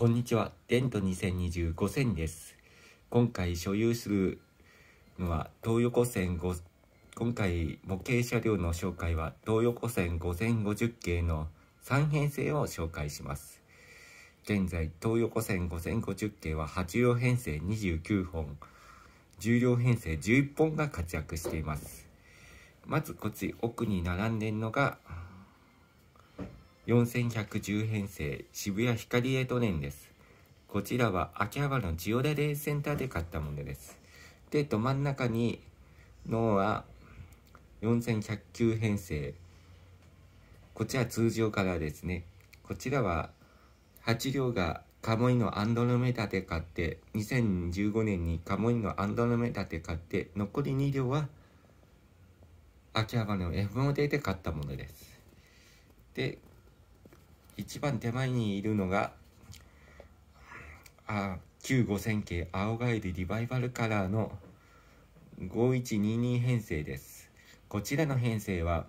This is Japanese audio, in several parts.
こんにちは、デント2025選です。今回所有するのは東横線5、今回模型車両の紹介は東横線5050系の3編成を紹介します。現在、東横線5050系は8両編成29本、10両編成11本が活躍しています。まずこっち奥に並んでるのが4110編成渋谷光エトレンです。こちらは秋葉原のジオラレーセンターで買ったものです。で、ど真ん中にのは4109編成。こちら通常からですね。こちらは8両がカモイのアンドロメダで買って、2015年にカモイのアンドロメダで買って、残り2両は秋葉原の F モデルで買ったものです。で、一番手前にいるのが、あ旧5000系青ガエルリバイバルカラーの5122編成です。こちらの編成は、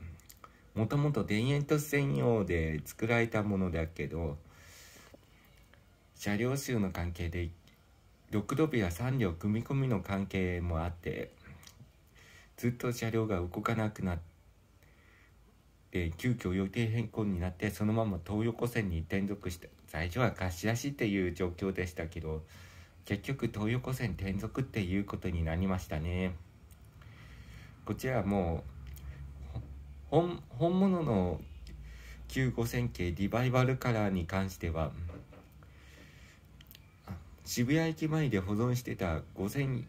もともと田園都市専用で作られたものだけど、車両数の関係で6度両や3両組み込みの関係もあってずっと車両が動かなくなってえー、急遽予定変更になってそのまま東横線に転属して最初は貸し出しっていう状況でしたけど結局東横線転属っていうことになりましたねこちらはもう本本物の旧5000系リバイバルカラーに関しては渋谷駅前で保存してた5000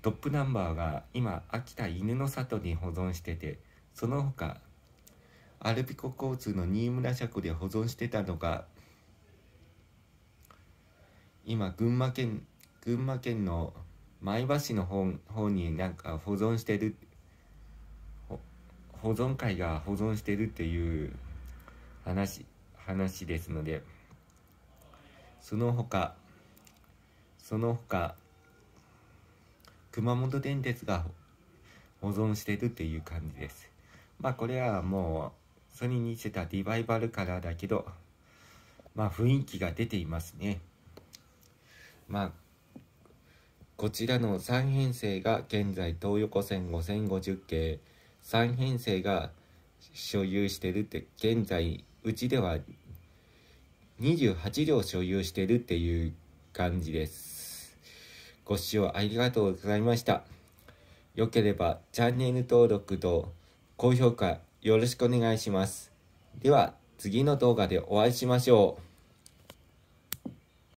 トップナンバーが今秋田犬の里に保存しててその他アルピコ交通の新村車庫で保存してたのが今群馬県群馬県の前橋の方方になんか保存してる保存会が保存してるっていう話話ですのでその他その他熊本電鉄が保存してるっていう感じですまあこれはもうそれに似てたリバイバルカラーだけどまあ雰囲気が出ていますねまあこちらの3編成が現在東横線5050系3編成が所有してるって現在うちでは28両所有してるっていう感じですご視聴ありがとうございましたよければチャンネル登録と高評価よろしくお願いします。では次の動画でお会いしましょう。